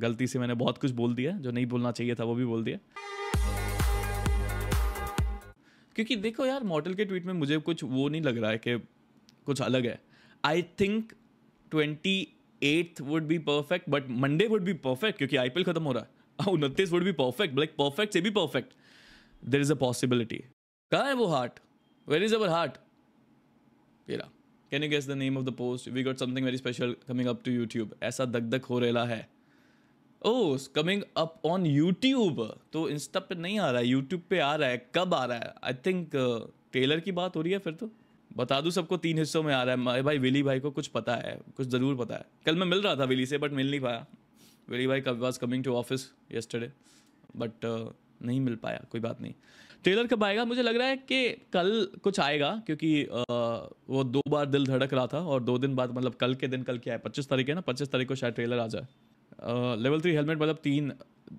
गलती से मैंने बहुत कुछ बोल दिया जो नहीं बोलना चाहिए था वो भी बोल दिया क्योंकि देखो यार मॉडल के ट्वीट में मुझे कुछ वो नहीं लग रहा है कि कुछ अलग है I think twenty eighth would be perfect but Monday would be perfect क्योंकि आई खत्म हो रहा है उनतीस would be perfect like perfect से भी perfect there is a possibility कहाँ है वो heart where is our heart तेरा can you guess the name of the post we got something very special coming up to YouTube ऐसा दगदग हो रहा है oh coming up on YouTube तो इंस्टा पे नहीं आ रहा है यूट्यूब पे आ रहा है कब आ रहा है आई थिंक ट्रेलर की बात हो रही है फिर तो बता दूँ सबको तीन हिस्सों में आ रहा है भाई विली भाई को कुछ पता है कुछ ज़रूर पता है कल मैं मिल रहा था विली से बट मिल नहीं पाया विली भाई कब was coming to office yesterday but नहीं मिल पाया कोई बात नहीं ट्रेलर कब आएगा मुझे लग रहा है कि कल कुछ आएगा क्योंकि आ, uh, वो दो बार दिल धड़क रहा था और दो दिन बाद मतलब कल के दिन कल क्या है पच्चीस तारीख है ना पच्चीस तारीख को शायद ट्रेलर आ जाए लेवल थ्री हेलमेट मतलब तीन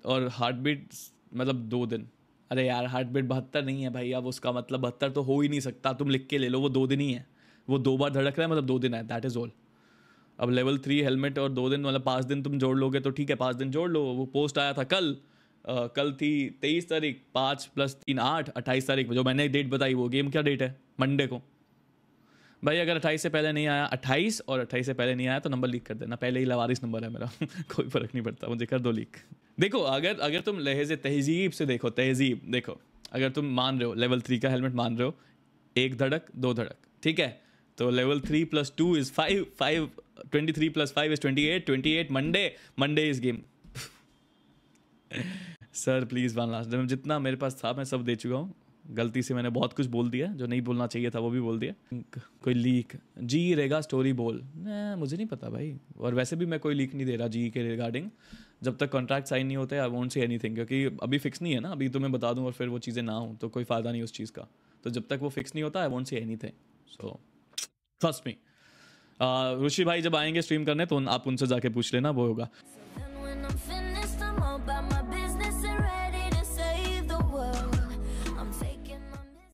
और हार्ट बीट मतलब दो दिन अरे यार हार्ट बीट बहत्तर नहीं है भाई अब उसका मतलब बहत्तर तो हो ही नहीं सकता तुम लिख के ले लो वो दो दिन ही है वो दो बार धड़क रहा है मतलब दो दिन है दैट इज़ ऑल अब लेवल थ्री हेलमेट और दो दिन मतलब पाँच दिन तुम जोड़ लोगे तो ठीक है पाँच दिन जोड़ लो वो पोस्ट आया था कल आ, कल थी तेईस तारीख पाँच प्लस तीन आठ अट्ठाईस तारीख जो मैंने डेट बताई वो गेम क्या डेट है मंडे को भाई अगर अट्ठाईस से पहले नहीं आया अट्ठाईस और अट्ठाईस से पहले नहीं आया तो नंबर लीक कर देना पहले ही लवारिस नंबर है मेरा कोई फ़र्क नहीं पड़ता मुझे कर दो लीक देखो अगर अगर तुम लहेज तहजीब से देखो तहजीब देखो अगर तुम मान रहे हो लेवल थ्री का हेलमेट मान रहे हो एक धड़क दो धड़क ठीक है तो level three plus two is five five twenty three plus five is twenty eight twenty eight Monday Monday is game sir please one last जितना मेरे पास था मैं सब दे चुका हूँ गलती से मैंने बहुत कुछ बोल दिया जो नहीं बोलना चाहिए था वो भी बोल दिया कोई लीक जी रेगा स्टोरी बोल नहीं, मुझे नहीं पता भाई और वैसे भी मैं कोई लीक नहीं दे रहा जी के रिगार्डिंग जब तक कॉन्ट्रैक्ट साइन नहीं होते I want say anything क्योंकि अभी फिक्स नहीं है ना अभी तो मैं बता दूँ और फिर वो चीज़ें ना हों तो कोई फ़ायदा नहीं उस चीज़ का तो जब तक वो फिक्स नहीं होता I want say anything so trust me Rishi भाई जब आएंगे स्ट्रीम करने तो आप उनसे जाके पूछ लेना वो होगा